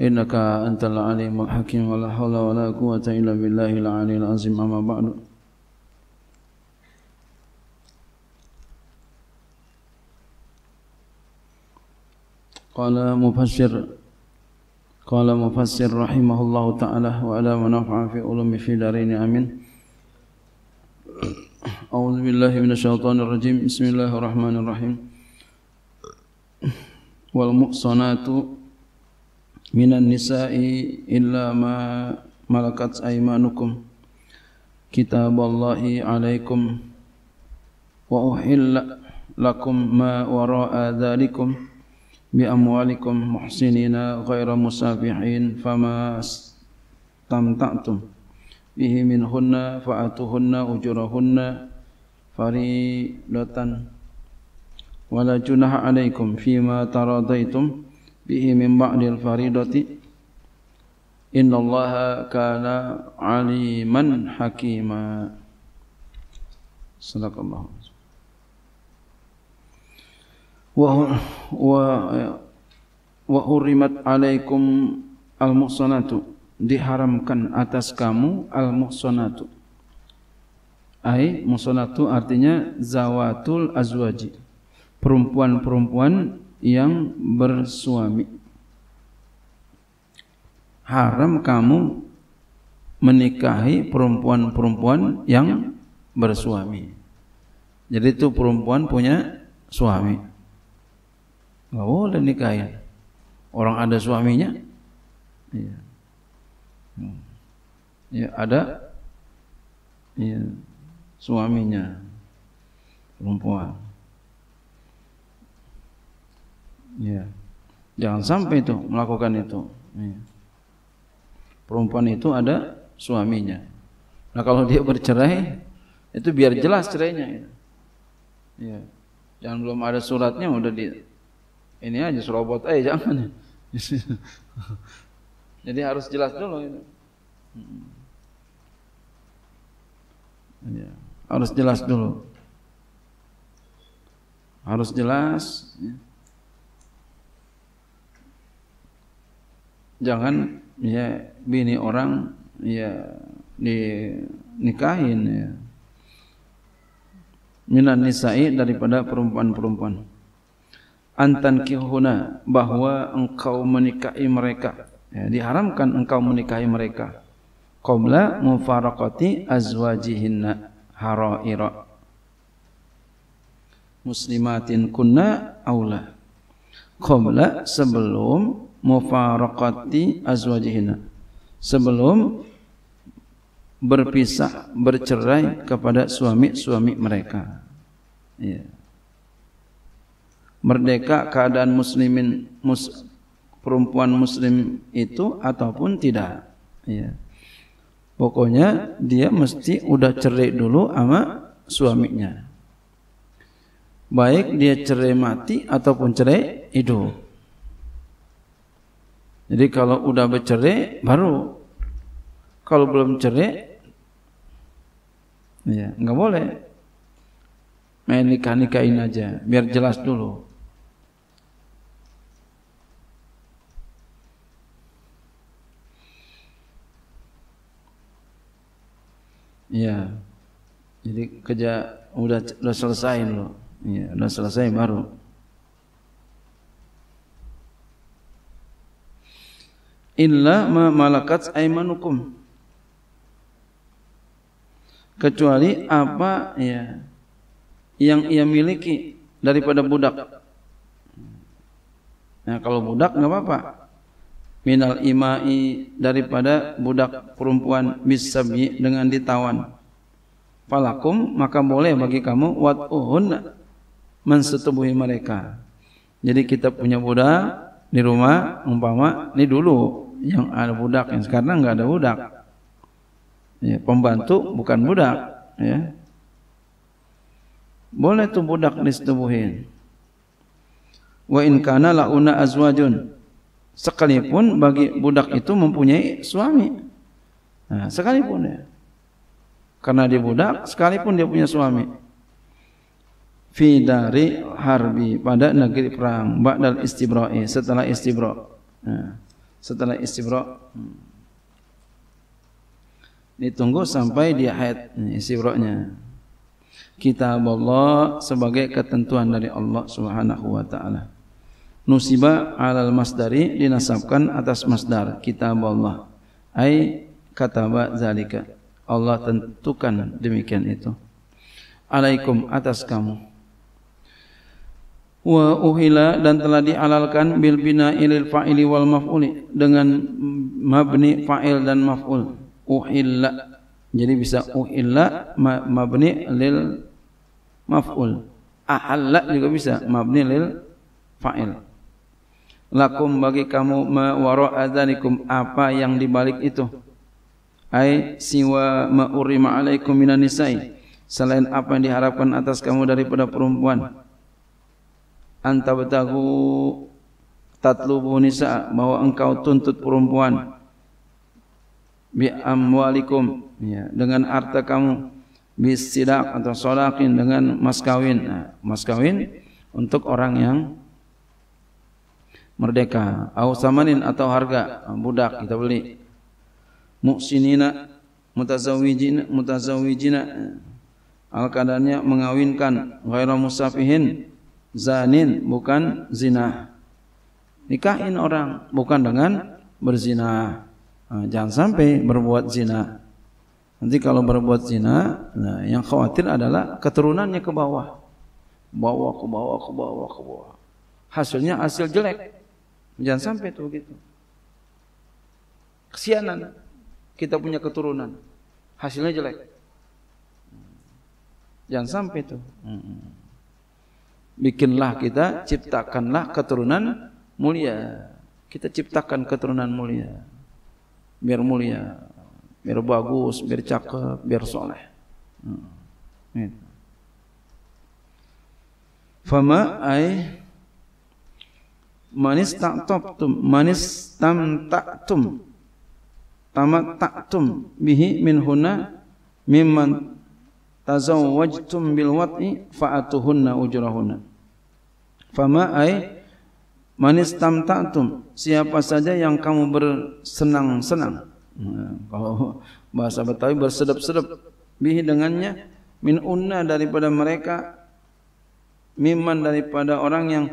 إنك أنت العليم الحكيم ولا حول ولا قوة إلا بالله العلي العظيم أما بعد قال مفسر قال مفسر رحمه الله تعالى وعلى منافع في علوم في دارين آمين أعوذ بالله من الشيطان الرجيم بسم الله الرحمن الرحيم والمؤصنات minan nisa'i illa ma malakat aymanukum kitaballahi alaikum wa uhilla lakum ma wara'a dhalikum bi amwalikum muhsinina ghaira musafihin fama tamta'tum bihi minhunna fa'atuhunna ujurahunna faridatan wala junaha alaikum fima taradaitum bihi min ba'dil faridati innallaha kana diharamkan atas kamu al-muhsanatu ai muhsanatu artinya zawatul azwaji perempuan-perempuan yang bersuami. Haram kamu menikahi perempuan-perempuan yang bersuami. Jadi itu perempuan punya suami. Gak boleh nikahin. Orang ada suaminya. Ya, ya ada ya, suaminya perempuan. Ya. Jangan sampai itu melakukan itu. Ya. Perempuan itu ada suaminya. Nah kalau dia bercerai, itu biar jelas cerainya. Ya. Jangan belum ada suratnya udah di ini aja serobot eh jangan. Jadi harus jelas dulu ini. Ya. Harus jelas dulu. Harus jelas. Ya jangan ya bini orang ya dinikahin ya minan nisa'i daripada perempuan-perempuan antan kihuna bahwa engkau menikahi mereka ya, diharamkan engkau menikahi mereka qabla mufaraqati azwajihinna haraira muslimatin kunna aula qabla sebelum mufaraqati azwajihina sebelum berpisah bercerai kepada suami-suami mereka ya. merdeka keadaan muslimin mus, perempuan muslim itu ataupun tidak ya. pokoknya dia mesti udah cerai dulu sama suaminya baik dia cerai mati ataupun cerai hidup jadi kalau udah bercerai baru kalau belum cerai ya nggak boleh main nikah nikahin aja biar jelas dulu ya jadi kerja udah udah selesai loh ya udah selesai baru illa ma malakat aimanukum kecuali apa ya yang ia miliki daripada budak nah kalau budak nggak apa-apa minal imai daripada budak perempuan bisabi dengan ditawan falakum maka boleh bagi kamu watuhun uhun mensetubuhi mereka jadi kita punya budak di rumah umpama ini dulu yang ada budaknya. Sekarang nggak ada budak. Ya, pembantu bukan budak. Ya. Boleh tuh budak disetubuhin. Wa in kana launa azwajun. Sekalipun bagi budak itu mempunyai suami. Nah, sekalipun ya. Karena dia budak, sekalipun dia punya suami. Fi dari harbi pada negeri perang, ba'dal istibra'i, setelah istibra'. Nah. setelah istibra hmm. ditunggu sampai dia haid istibra kitab Allah sebagai ketentuan dari Allah Subhanahu wa taala nusiba alal masdari dinasabkan atas masdar kitab Allah ai kataba zalika Allah tentukan demikian itu alaikum atas kamu wa uhila dan telah dialalkan bil ilil fa'ili wal maf'uli dengan mabni fa'il dan maf'ul uhilla jadi bisa uhilla mabni lil maf'ul ahalla juga bisa mabni lil fa'il lakum bagi kamu mawara adzanikum apa yang dibalik itu ai siwa urima alaikum minan nisa'i selain apa yang diharapkan atas kamu daripada perempuan anta batahu tatlubu nisa bahwa engkau tuntut perempuan bi amwalikum ya, dengan harta kamu bi sidak atau solakin dengan mas kawin nah, mas kawin untuk orang yang merdeka au samanin atau harga ah, budak kita beli muksinina mutazawijin mutazawijina al kadarnya mengawinkan ghairu musafihin zanin bukan zina nikahin orang bukan dengan berzina nah, jangan sampai berbuat zina nanti kalau berbuat zina nah yang khawatir adalah keturunannya ke bawah bawah ke bawah ke bawah ke bawah hasilnya hasil jelek jangan sampai tuh gitu kesianan kita punya keturunan hasilnya jelek jangan sampai tuh hmm bikinlah kita ciptakanlah keturunan mulia kita ciptakan keturunan mulia biar mulia biar bagus biar cakep biar soleh hmm. gitu. Fama ai manis tak top tum, manis tam tak tum, tamat tak tum bihi min huna mimman tazawwajtum bil wat'i fa'atuhunna ujrahunna Fama ay manistamta'tum. Siapa saja yang kamu bersenang-senang. Nah, kalau bahasa Betawi bersedap-sedap bihi dengannya min unna daripada mereka miman daripada orang yang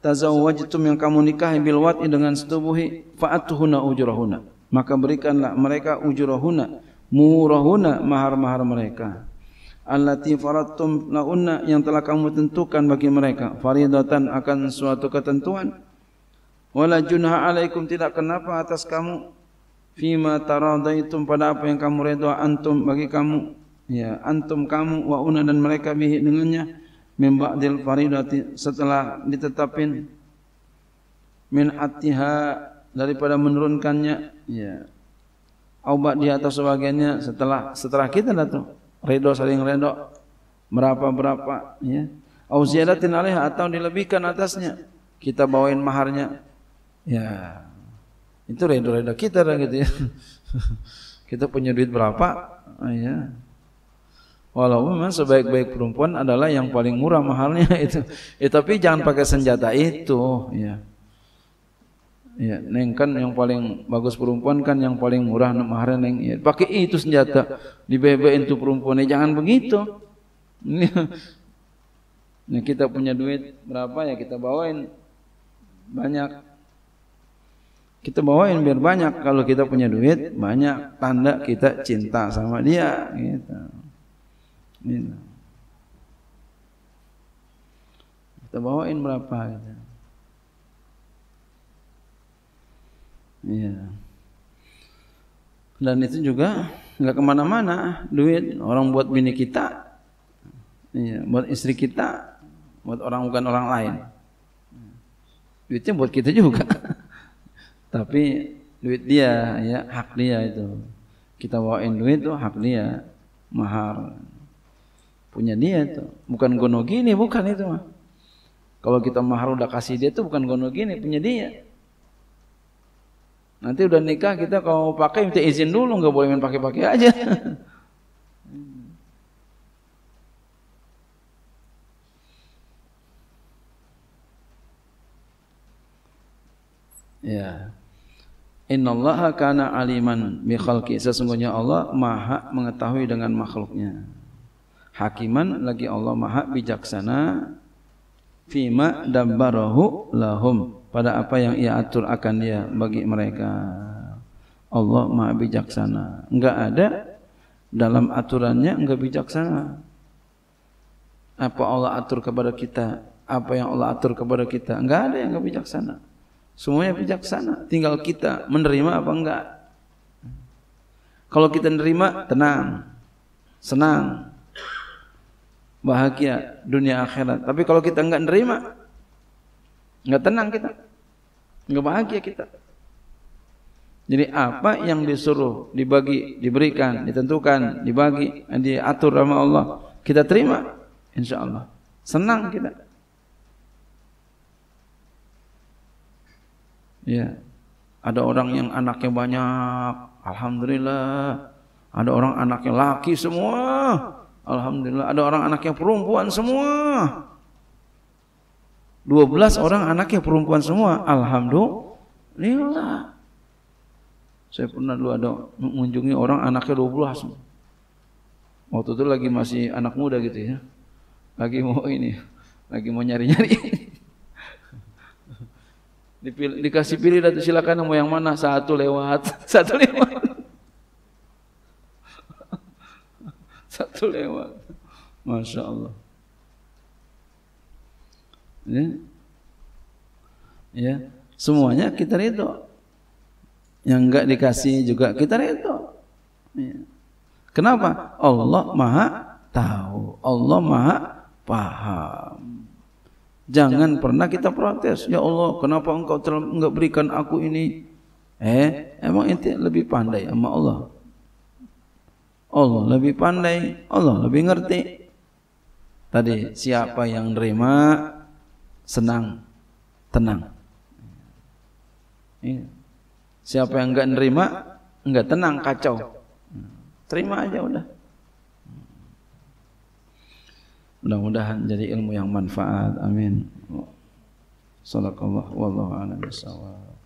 tazawwajtum yang kamu nikahi bil wati dengan setubuhi fa'atuhuna ujrahuna maka berikanlah mereka ujrahuna murahuna mahar-mahar mereka allati faradtum Launa yang telah kamu tentukan bagi mereka faridatan akan suatu ketentuan wala junha alaikum tidak kenapa atas kamu fima taradaitum pada apa yang kamu redha antum bagi kamu ya antum kamu wa una dan mereka bihi dengannya min ba'dil faridati setelah ditetapin min attiha daripada menurunkannya ya Aubat di atas sebagainya setelah setelah kita datang lah Redo saling redo. Berapa-berapa ya. Au alaiha atau dilebihkan atasnya. Kita bawain maharnya. Ya. Itu redo-redo kita dah gitu ya. kita punya duit berapa? Ah, ya. Walaupun memang sebaik-baik perempuan adalah yang paling murah mahalnya itu. Ya, tapi jangan pakai senjata itu. Ya. Ya, neng kan yang paling bagus perempuan kan yang paling murah maharnya neng. Ya, pakai itu senjata di dibebein itu perempuan. Ya, jangan begitu. Ini ya, kita punya duit berapa ya kita bawain banyak. Kita bawain biar banyak. Kalau kita punya duit banyak tanda kita cinta sama dia. gitu. gitu. Kita bawain berapa gitu. Iya. Dan itu juga nggak kemana-mana duit orang buat bini kita, iya, buat istri kita, buat orang bukan orang lain. Duitnya buat kita juga, tapi duit dia ya hak dia itu. Kita bawain duit itu hak dia, mahar punya dia itu bukan gono gini bukan itu mah kalau kita mahar udah kasih dia itu bukan gono gini punya dia Nanti udah nikah kita kalau pakai minta izin dulu, nggak boleh main pakai-pakai aja. ya. Allah kana aliman bi khalqi. Sesungguhnya Allah Maha mengetahui dengan makhluknya. Hakiman lagi Allah Maha bijaksana fima dabbarahu lahum pada apa yang ia atur akan dia bagi mereka. Allah maha bijaksana. Enggak ada dalam aturannya enggak bijaksana. Apa Allah atur kepada kita, apa yang Allah atur kepada kita, enggak ada yang enggak bijaksana. Semuanya bijaksana. Tinggal kita menerima apa enggak. Kalau kita nerima, tenang, senang, bahagia dunia akhirat. Tapi kalau kita enggak nerima, enggak tenang kita. Nggak bahagia kita. Jadi apa yang disuruh, dibagi, diberikan, ditentukan, dibagi, diatur sama Allah, kita terima. Insya Allah. Senang kita. Ya. Ada orang yang anaknya banyak, alhamdulillah. Ada orang anaknya laki semua, alhamdulillah. Ada orang anaknya perempuan semua, 12 orang anaknya perempuan semua. Alhamdulillah. Saya pernah dulu ada mengunjungi orang anaknya 12 semua. Waktu itu lagi masih anak muda gitu ya. Lagi mau ini, lagi mau nyari-nyari. Dipilih, dikasih pilih dan silakan mau yang mana satu lewat satu lewat satu lewat masya Allah ya, ya semuanya kita ridho yang enggak dikasih juga kita ridho ya. kenapa Allah maha tahu Allah maha paham jangan pernah kita protes ya Allah kenapa engkau enggak berikan aku ini eh, eh emang ente lebih pandai sama Allah Allah lebih pandai Allah lebih ngerti tadi siapa yang nerima senang, tenang. Iya. Siapa yang enggak nerima, enggak tenang, kacau. Terima aja udah. Mudah-mudahan jadi ilmu yang manfaat. Amin. Salakallah wallahu a'lam